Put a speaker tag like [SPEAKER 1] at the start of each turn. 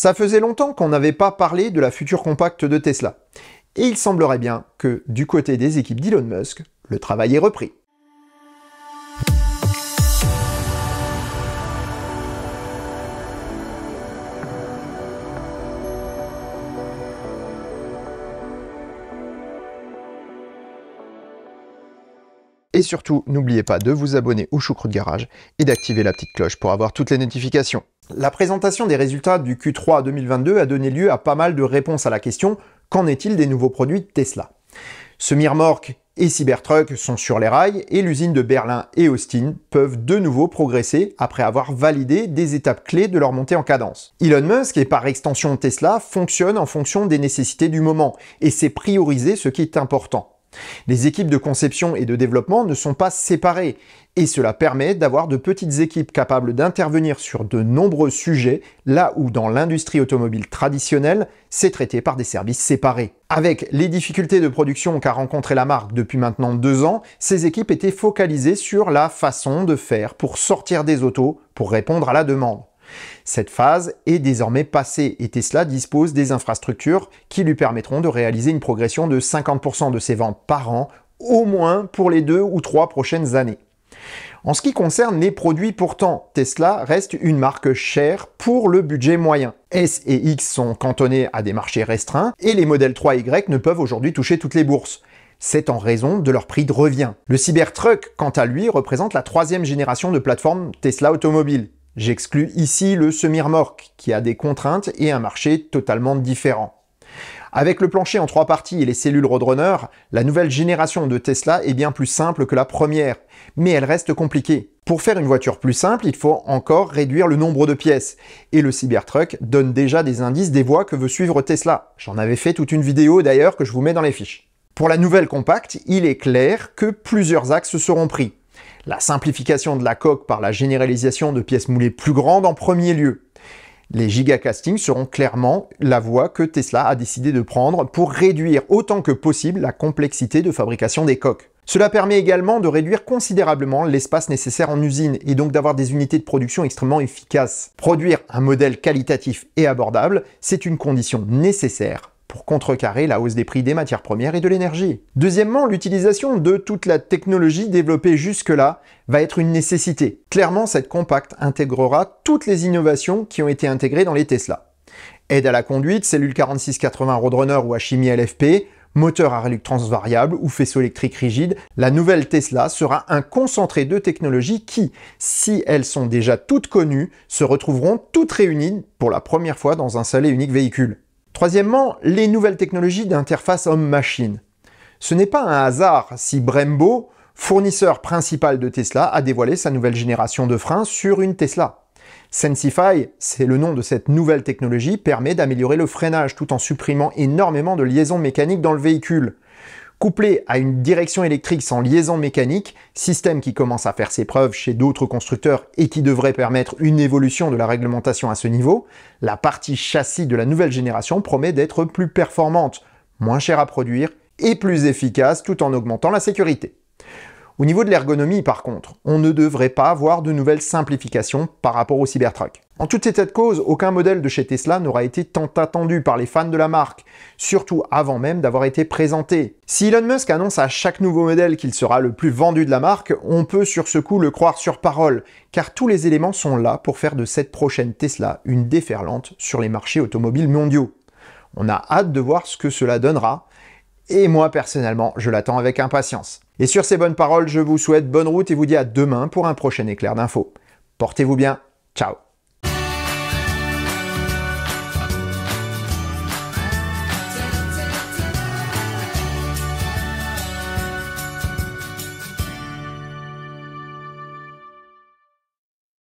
[SPEAKER 1] Ça faisait longtemps qu'on n'avait pas parlé de la future compacte de Tesla. Et il semblerait bien que, du côté des équipes d'Elon Musk, le travail est repris. Et surtout, n'oubliez pas de vous abonner au Choucroute Garage et d'activer la petite cloche pour avoir toutes les notifications. La présentation des résultats du Q3 2022 a donné lieu à pas mal de réponses à la question qu'en est-il des nouveaux produits de Tesla Ce et Cybertruck sont sur les rails et l'usine de Berlin et Austin peuvent de nouveau progresser après avoir validé des étapes clés de leur montée en cadence. Elon Musk et par extension Tesla fonctionnent en fonction des nécessités du moment et c'est prioriser ce qui est important. Les équipes de conception et de développement ne sont pas séparées, et cela permet d'avoir de petites équipes capables d'intervenir sur de nombreux sujets, là où dans l'industrie automobile traditionnelle, c'est traité par des services séparés. Avec les difficultés de production qu'a rencontré la marque depuis maintenant deux ans, ces équipes étaient focalisées sur la façon de faire pour sortir des autos pour répondre à la demande. Cette phase est désormais passée et Tesla dispose des infrastructures qui lui permettront de réaliser une progression de 50% de ses ventes par an, au moins pour les deux ou trois prochaines années. En ce qui concerne les produits pourtant, Tesla reste une marque chère pour le budget moyen. S et X sont cantonnés à des marchés restreints et les modèles 3 Y ne peuvent aujourd'hui toucher toutes les bourses. C'est en raison de leur prix de revient. Le Cybertruck, quant à lui, représente la troisième génération de plateforme Tesla automobile. J'exclus ici le semi-remorque, qui a des contraintes et un marché totalement différent. Avec le plancher en trois parties et les cellules Roadrunner, la nouvelle génération de Tesla est bien plus simple que la première, mais elle reste compliquée. Pour faire une voiture plus simple, il faut encore réduire le nombre de pièces, et le Cybertruck donne déjà des indices des voies que veut suivre Tesla. J'en avais fait toute une vidéo d'ailleurs que je vous mets dans les fiches. Pour la nouvelle compacte, il est clair que plusieurs axes seront pris la simplification de la coque par la généralisation de pièces moulées plus grandes en premier lieu. Les gigacastings seront clairement la voie que Tesla a décidé de prendre pour réduire autant que possible la complexité de fabrication des coques. Cela permet également de réduire considérablement l'espace nécessaire en usine et donc d'avoir des unités de production extrêmement efficaces. Produire un modèle qualitatif et abordable, c'est une condition nécessaire pour contrecarrer la hausse des prix des matières premières et de l'énergie. Deuxièmement, l'utilisation de toute la technologie développée jusque-là va être une nécessité. Clairement, cette compacte intégrera toutes les innovations qui ont été intégrées dans les Tesla. Aide à la conduite, cellule 4680 Roadrunner ou à chimie LFP, moteur à réluctance variable ou faisceau électrique rigide, la nouvelle Tesla sera un concentré de technologies qui, si elles sont déjà toutes connues, se retrouveront toutes réunies pour la première fois dans un seul et unique véhicule. Troisièmement, les nouvelles technologies d'interface homme-machine. Ce n'est pas un hasard si Brembo, fournisseur principal de Tesla, a dévoilé sa nouvelle génération de freins sur une Tesla. Sensify, c'est le nom de cette nouvelle technologie, permet d'améliorer le freinage tout en supprimant énormément de liaisons mécaniques dans le véhicule couplé à une direction électrique sans liaison mécanique, système qui commence à faire ses preuves chez d'autres constructeurs et qui devrait permettre une évolution de la réglementation à ce niveau, la partie châssis de la nouvelle génération promet d'être plus performante, moins chère à produire et plus efficace tout en augmentant la sécurité. Au niveau de l'ergonomie, par contre, on ne devrait pas avoir de nouvelles simplifications par rapport au Cybertruck. En tout état de cause, aucun modèle de chez Tesla n'aura été tant attendu par les fans de la marque, surtout avant même d'avoir été présenté. Si Elon Musk annonce à chaque nouveau modèle qu'il sera le plus vendu de la marque, on peut sur ce coup le croire sur parole, car tous les éléments sont là pour faire de cette prochaine Tesla une déferlante sur les marchés automobiles mondiaux. On a hâte de voir ce que cela donnera, et moi personnellement, je l'attends avec impatience. Et sur ces bonnes paroles, je vous souhaite bonne route et vous dis à demain pour un prochain éclair d'infos. Portez-vous bien. Ciao